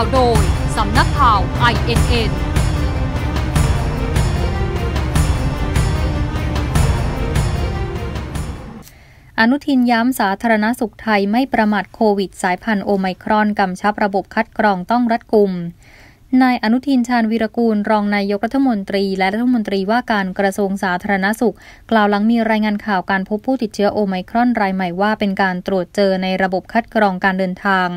าวโดยสำนักข่าว INN อนุทินย้ำสาธารณสุขไทยไม่ประมาทโควิด สายพันธุ์โอไมครอน กำชับระบบคัดกรองต้องรัดกุมนายอนุทินชาญวีรกูล รองนายกรัฐมนตรีและรัฐมนตรีว่าการกระทรวงสาธารณสุข กล่าวหลังมีรายงานข่าวการพบผู้ติดเชื้อโอไมครอนรายใหม่ว่า เป็นการตรวจเจอในระบบคัดกรองการเดินทาง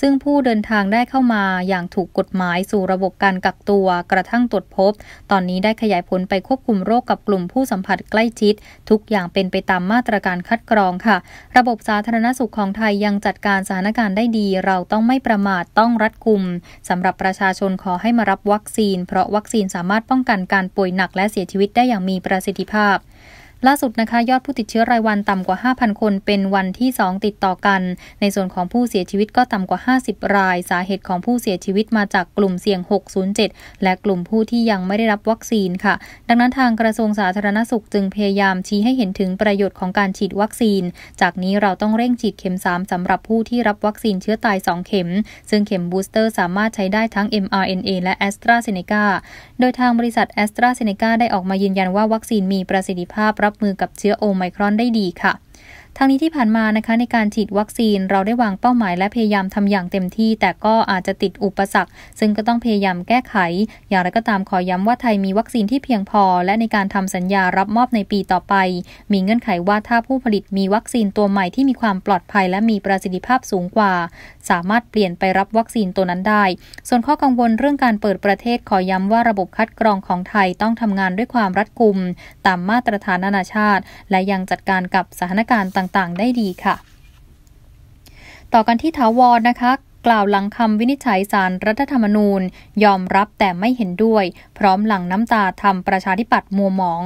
ซึ่งผู้เดินทางได้เข้ามาอย่างถูกกฎหมายสู่ระบบการกักตัวกระทั่งตรวจพบ ตอนนี้ได้ขยายผลไปควบคุมโรคกับกลุ่มผู้สัมผัสใกล้ชิด ทุกอย่างเป็นไปตามมาตรการคัดกรองค่ะ ระบบสาธารณสุขของไทยยังจัดการสถานการณ์ได้ดี เราต้องไม่ประมาทต้องรัดกุมสำหรับประชาชนขอให้มารับวัคซีน เพราะวัคซีนสามารถป้องกันการป่วยหนักและเสียชีวิตได้อย่างมีประสิทธิภาพล่าสุดนะคะยอดผู้ติดเชื้อรายวันต่ำกว่า 5,000 คนเป็นวันที่ 2 ติดต่อกันในส่วนของผู้เสียชีวิตก็ต่ำกว่า 50 ราย สาเหตุของผู้เสียชีวิตมาจากกลุ่มเสี่ยง 607 และกลุ่มผู้ที่ยังไม่ได้รับวัคซีนค่ะ ดังนั้นทางกระทรวงสาธารณสุขจึงพยายามชี้ให้เห็นถึงประโยชน์ของการฉีดวัคซีน จากนี้เราต้องเร่งฉีดเข็ม3สำหรับผู้ที่รับวัคซีนเชื้อตาย 2 เข็ม ซึ่งเข็มบูสเตอร์ สามารถใช้ได้ทั้ง mRNA และ a s t r a z ซ e c a โดยทางบริษัท a s t r a z ซ e c a ได้ออกมายืนยันว่าวัคซีนมีประสิทธิภาพรับับมือกับเชื้อโอไมครอนได้ดีค่ะทางนี้ที่ผ่านมานะคะในการฉีดวัคซีนเราได้วางเป้าหมายและพยายามทำอย่างเต็มที่แต่ก็อาจจะติดอุปสรรคซึ่งก็ต้องพยายามแก้ไข อย่างไรก็ตามขอย้ำว่าไทยมีวัคซีนที่เพียงพอและในการทำสัญญารับมอบในปีต่อไป มีเงื่อนไขว่าถ้าผู้ผลิตมีวัคซีนตัวใหม่ที่มีความปลอดภัย และมีประสิทธิภาพสูงกว่า สามารถเปลี่ยนไปรับวัคซีนตัวนั้นได้ ส่วนข้อกังวลเรื่องการเปิดประเทศขอย้ำว่าระบบคัดกรองของไทยต้องทำงานด้วยความรัดกุม ตามมาตรฐานนานาชาติ และยังจัดการกับสถานการณ์ต่าง ๆ ได้ดีค่ะ ต่อกันที่ถาวรนะคะ กล่าวหลังคำวินิจฉัยสารรัฐธรรมนูญยอมรับแต่ไม่เห็นด้วย พร้อมหลังน้ำตาทำประชาธิปัตย์มัวหมอง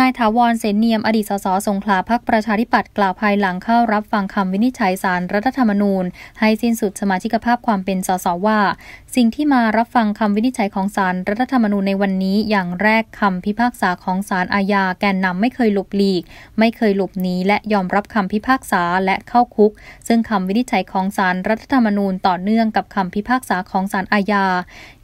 นายถาวรเสนเนียมอดีตสสสงขลาพักประชาธิปัตย์กล่าวภายหลังเข้ารับฟังคำวินิจฉัยสารรัฐธรรมนูญ ให้สิ้นสุดสมาชิกภาพความเป็นสสว่า สิ่งที่มารับฟังคำวินิจฉัยของสารรัฐธรรมนูญในวันนี้อย่างแรก คำพิพากษาของสารอาญาแกนนำไม่เคยหลบหลีกไม่เคยหลบหนีและยอมรับคำพิพากษาและเข้าคุก ซึ่งคำวินิจฉัยของสารรัฐธรรมนูญต่อเนื่องกับคำพิพากษาของสารอาญา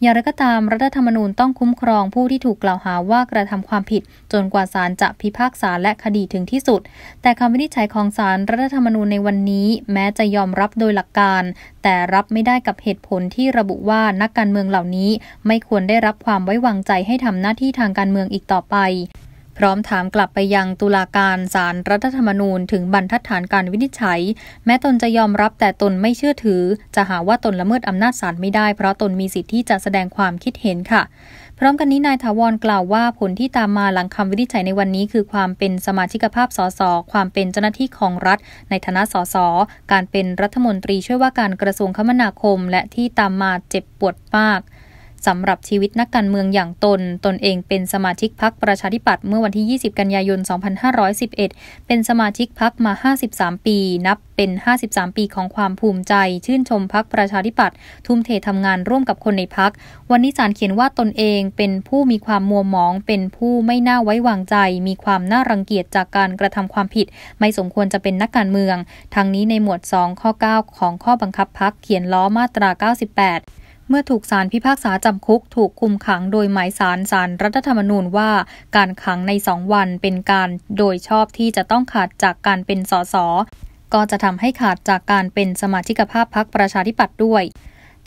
อย่างไรก็ตามรัฐธรรมนูญต้องคุ้มครอง ผู้ที่ถูกกล่าวหาว่ากระทำความผิดจนกว่ารจะพิพากษาและคดีถึงที่สุด แต่คำวินิจฉัยของศาลรัฐธรรมนูญในวันนี้ แม้จะยอมรับโดยหลักการ แต่รับไม่ได้กับเหตุผลที่ระบุว่านักการเมืองเหล่านี้ ไม่ควรได้รับความไว้วางใจให้ทำหน้าที่ทางการเมืองอีกต่อไปพร้อมถามกลับไปยังตุลาการศาลรรัฐธรรมนูญถึงบรรทัดฐานการวินิจฉัยแม้ตนจะยอมรับแต่ตนไม่เชื่อถือ จะหาว่าตนละเมิดอำนาจศาลไม่ได้เพราะตนมีสิทธิ์ที่จะแสดงความคิดเห็นค่ะ พร้อมกันนี้ นายถาวรกล่าวว่าผลที่ตามมาหลังคำวินิจฉัยในวันนี้คือความเป็นสมาชิกภาพสส ความเป็นเจ้าหน้าที่ของรัฐ ในฐานะสสการเป็นรัฐมนตรีช่วยว่าการกระทรวงคมนาคม และที่ตามมาเจ็บปวดมากสำหรับชีวิตนักการเมืองอย่างตน ตนเองเป็นสมาชิกพักประชาธิปัตย์เมื่อวันที่ 20 กันยายน 2511 เป็นสมาชิกพักมา 53 ปี นับเป็น 53 ปีของความภูมิใจ ชื่นชมพักประชาธิปัตย์ทุ่มเททำงานร่วมกับคนในพัก วันนี้สารเขียนว่าตนเอง เป็นผู้มีความมัวหมอง เป็นผู้ไม่น่าไว้วางใจ มีความน่ารังเกียจจากการกระทำความผิด ไม่สมควรจะเป็นนักการเมือง ทั้งนี้ในหมวด 2 ข้อ 9 ของข้อบังคับพักเขียนล้อมาตรา 98เมื่อถูกศาลพิพากษาจำคุกถูกคุมขังโดยหมายศาลสารรัฐธรรมนูญว่า การขังในสองวันเป็นการโดยชอบที่จะต้องขาดจากการเป็นสสก็จะทำให้ขาดจากการเป็นสมาชิกภาพพรรคประชาธิปัตย์ด้วย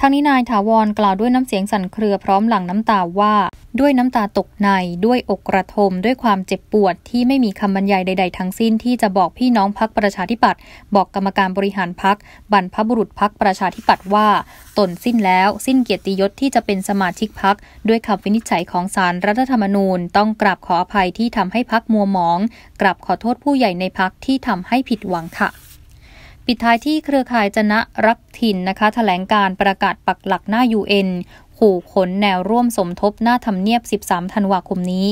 ทั้งนี้นาย ถาวรกล่าวด้วยน้ำเสียงสั่นเครือพร้อมหลั่งน้ำตาว่า ด้วยน้ำตาตกในด้วยอกกระทมด้วยความเจ็บปวด ที่ไม่มีคำบรรยายใดๆทั้งสิ้นที่จะบอกพี่น้องพักประชาธิปัตย์บอกกรรมการบริหารพักบรรพบุรุษพักประชาธิปัตย์ว่า ตนสิ้นแล้วสิ้นเกียรติยศที่จะเป็นสมาชิกพัก ด้วยคำวินิจฉัยของศาลรัฐธรรมนูญ ต้องกราบขออภัยที่ทำให้พักมัวหมองกราบขอโทษผู้ใหญ่ในพักที่ทำให้ผิดหวังค่ะิดท้ายที่เครือข่ายจนะรักถิ่นนะคะถแถลงการประกาศปักหลักหน้า UN ขู่ขนแนวร่วมสมทบหน้าทำเนียบ 13 ธันวาคมนี้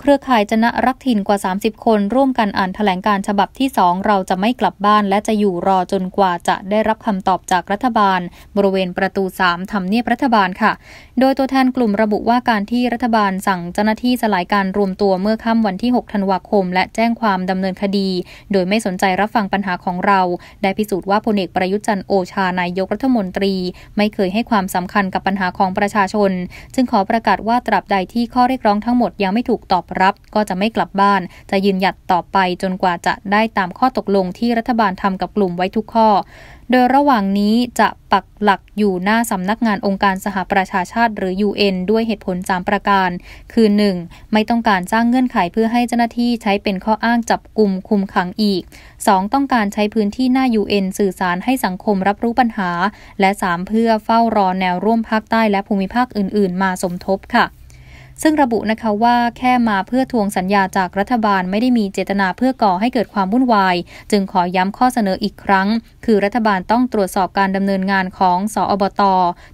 เครือข่ายจนะรักถิ่นกว่า 30 คน ร่วมกันอ่านถแถลงการฉบับที่ 2 เราจะไม่กลับบ้านและจะอยู่รอจนกว่าจะได้รับคำตอบจากรัฐบาล บริเวณประตู 3ทำเนียบรัฐบาลค่ะ โดยตัวแทนกลุ่มระบุว่าการที่รัฐบาลสั่งเจ้าหน้าที่สลายการรวมตัวเมื่อค่ำวันที่ 6ธันวาคม และแจ้งความดำเนินคดี โดยไม่สนใจรับฟังปัญหาของเรา ได้พิสูจน์ว่าพลเอกประยุทธ์จันโอชานายกรัฐมนตรีไม่เคยให้ความสำคัญกับปัญหาของประชาชนจึงขอประกาศว่าตราบใดที่ข้อเรียกร้องทั้งหมดยังไม่ถูกตอบอบรับก็จะไม่กลับบ้าน จะยืนหยัดต่อไปจนกว่าจะได้ตามข้อตกลงที่รัฐบาลทำกับกลุ่มไว้ทุกข้อ โดยระหว่างนี้จะปักหลักอยู่หน้าสำนักงานองค์การสหประชาชาติหรือ UN ด้วยเหตุผล3ประการ คือ 1. ไม่ต้องการสร้างเงื่อนไขเพื่อให้เจ้าหน้าที่ใช้เป็นข้ออ้างจับกลุ่มคุมขังอีก 2. ต้องการใช้พื้นที่หน้า UN สื่อสารให้สังคมรับรู้ปัญหา และ 3. เพื่อเฝ้ารอแนวร่วมภาคใต้และภูมิภาคอื่นๆ มาสมทบค่ะซึ่งระบุนะคะว่าแค่มาเพื่อทวงสัญญาจากรัฐบาลไม่ได้มีเจตนาเพื่อก่อให้เกิดความวุ่นวาย จึงขอย้ำข้อเสนออีกครั้ง คือรัฐบาลต้องตรวจสอบการดำเนินงานของสอบต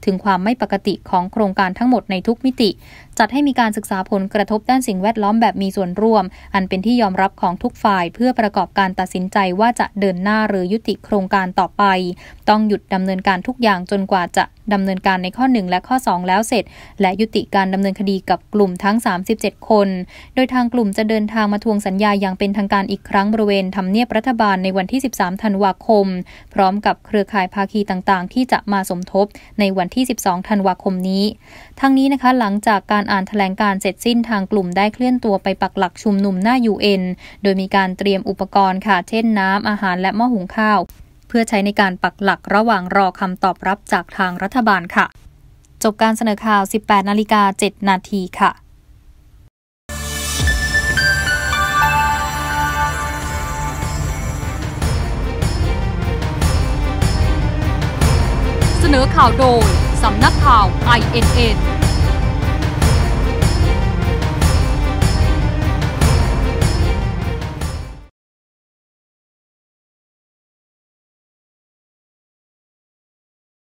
ถึงความไม่ปกติของโครงการทั้งหมดในทุกมิติัดให้มีการศึกษาผลกระทบด้านสิ่งแวดล้อมแบบมีส่วนร่วม อันเป็นที่ยอมรับของทุกฝ่ายเพื่อประกอบการตัดสินใจว่าจะเดินหน้าหรือยุติโครงการต่อไป ต้องหยุดดำเนินการทุกอย่างจนกว่าจะดำเนินการในข้อ 1 และข้อ 2 แล้วเสร็จ และยุติการดำเนินคดีกับกลุ่มทั้ง 37 คน โดยทางกลุ่มจะเดินทางมาทวงสัญญาอย่างเป็นทางการอีกครั้งบริเวณทำเนียบรัฐบาลในวันที่ 13 ธันวาคม พร้อมกับเครือข่ายภาคีต่าง ๆ ที่จะมาสมทบในวันที่ 12 ธันวาคมนี้ทั้งนี้นะคะหลังจากการอ่านถแถลงการเสร็จสิ้นทางกลุ่มได้เคลื่อนตัวไปปักหลักชุมนุมหน้า UN โดยมีการเตรียมอุปกรณ์ค่ะ เช่นน้ำอาหารและหม้อหุงข้าว เพื่อใช้ในการปักหลักระหว่างรอคำตอบรับจากทางรัฐบาลค่ะ จบการเสนอข่าว 18นาฬิกา7นาทีค่ะ เสนอข่าวโดยสำนักข่าว INN